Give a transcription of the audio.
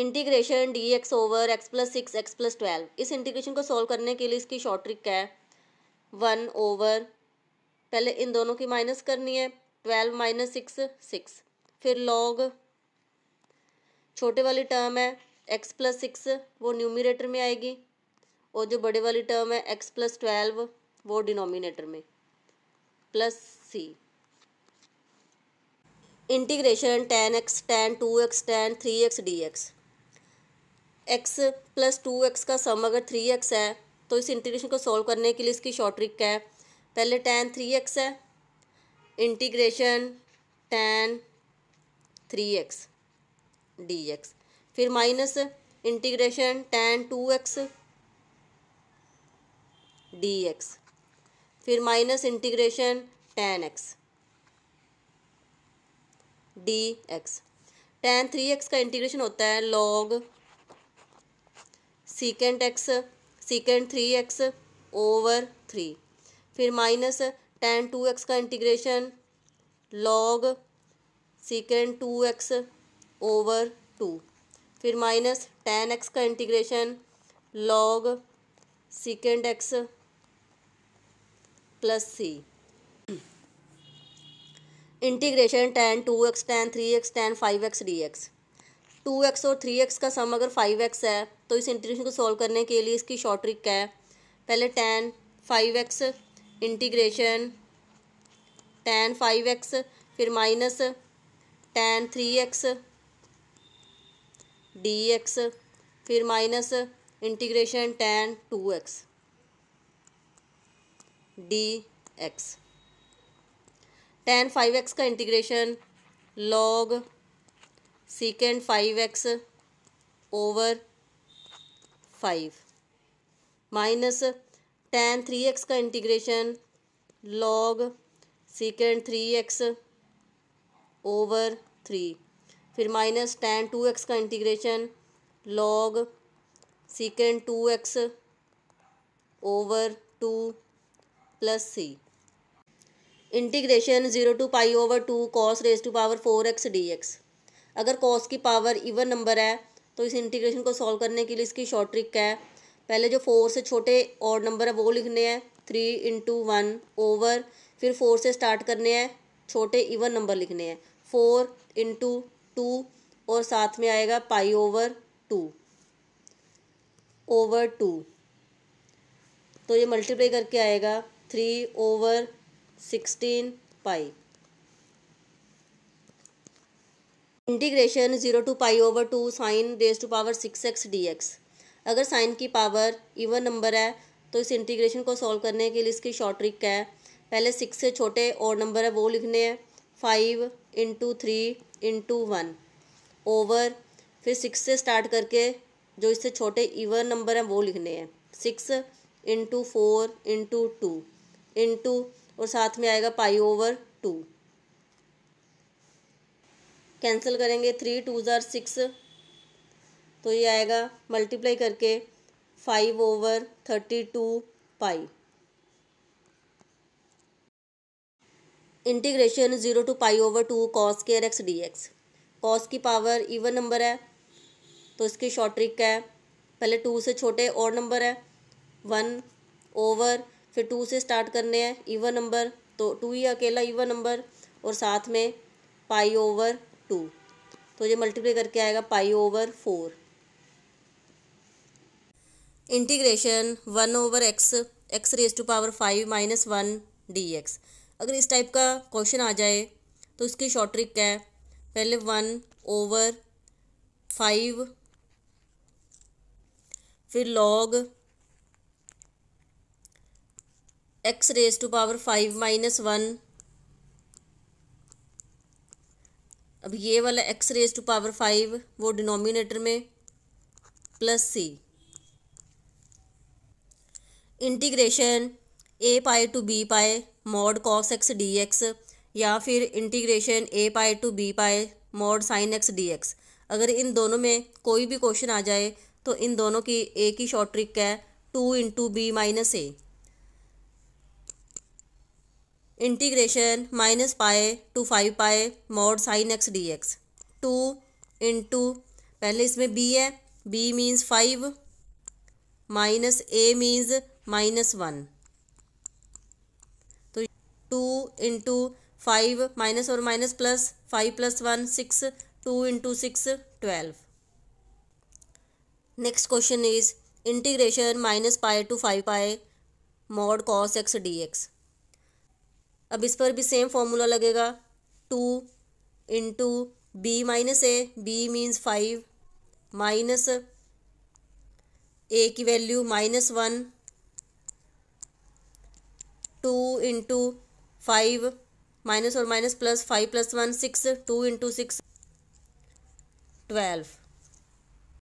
integration D X over X plus six X plus twelve इस integration को solve करने के लिए इसकी शॉर्ट ट्रिक है वन ओवर पहले इन दोनों की माइनस करनी है ट्वेल्व माइनस सिक्स सिक्स फिर लॉग छोटे वाली टर्म है एक्स प्लस सिक्स वो न्यूमिनेटर में आएगी और जो बड़े वाली टर्म है एक्स प्लस ट्वेल्व वो डिनोमिनेटर में प्लस सी integration tan X tan two X tan three x D X X plus two x का सम अगर थ्री एक्स है तो इस इंटीग्रेशन को सॉल्व करने के लिए इसकी शॉर्ट ट्रिक है पहले टेन थ्री एक्स है integration tan three x D x फिर minus integration ten two x D x फिर minus integration tan x D x tan three x का इंटीग्रेशन होता है log secant x secant three x over three फिर minus ten two x का integration log सीकेंड two x over two फिर minus tan x का integration log secant x plus सी integration ten two X tan three X ten five X D X two X और three x का sum अगर five x है तो इस integration को solve करने के लिए इसकी शॉर्ट ट्रिक है पहले ten five x integration ten five x फिर minus ten three x D x फिर minus integration ten two x D x ten five x का integration log five x over five minus ten three x का integration log second three x over three फिर minus ten two x का integration log सीकेंड two x over two plus C integration zero two pi over two cos raise to power four X D X अगर cos की power even number है तो इस integration को solve करने के लिए इसकी शॉर्ट ट्रिक है पहले जो फोर से छोटे और नंबर है वो लिखने हैं थ्री इंटू वन ओवर फिर फोर से स्टार्ट करने हैं छोटे इवन नंबर लिखने हैं फोर इंटू टू और साथ में आएगा pi over two over two तो ये मल्टीप्लाई करके आएगा three over sixteen pi integration zero two pi over two sine raise to power six X D X अगर साइन की पावर इवन नंबर है तो इस इंटीग्रेशन को सॉल्व करने के लिए इसकी शॉर्ट ट्रिक है पहले सिक्स से छोटे और नंबर है वो लिखने हैं five into three into one over फिर सिक्स से स्टार्ट करके जो इससे छोटे इवन नंबर हैं वो लिखने हैं six into four into two into और साथ में आएगा पाई ओवर टू कैंसिल करेंगे थ्री टू ज़ार सिक्स तो ये आएगा मल्टीप्लाई करके five over thirty two pi integration zero two pi over two cos square X D X cos की पावर इवन नंबर है तो इसकी शॉर्ट ट्रिक है पहले टू से छोटे और नंबर है वन ओवर फिर टू से स्टार्ट करने हैं इवन नंबर तो टू ही अकेला इवन नंबर और साथ में पाई ओवर टू तो ये मल्टीप्लाई करके आएगा pi over four integration one over X X raise to power five minus one D X अगर इस टाइप का क्वेश्चन आ जाए तो इसकी शॉर्ट ट्रिक है पहले वन ओवर फाइव फिर log X raise to power five minus one अब ये वाला X raise to power five वो डिनोमिनेटर में plus C integration A pi to B pi mod cos X D X या फिर integration A pi to B pi mod sine X D X अगर इन दोनों में कोई भी क्वेश्चन आ जाए तो इन दोनों की ए की शॉर्ट ट्रिक है two into B minus A integration minus pi to five pi mod sine X D X two into पहले इसमें बी है B means five minus A means minus one तो टू इंटू फाइव माइनस और minus plus five plus one six two into six twelve next question is integration minus pi to five pi mod cos X D X अब इस पर भी same formula लगेगा two into B minus A B means five minus A की value minus one two into five minus और minus plus five plus one six two into six twelve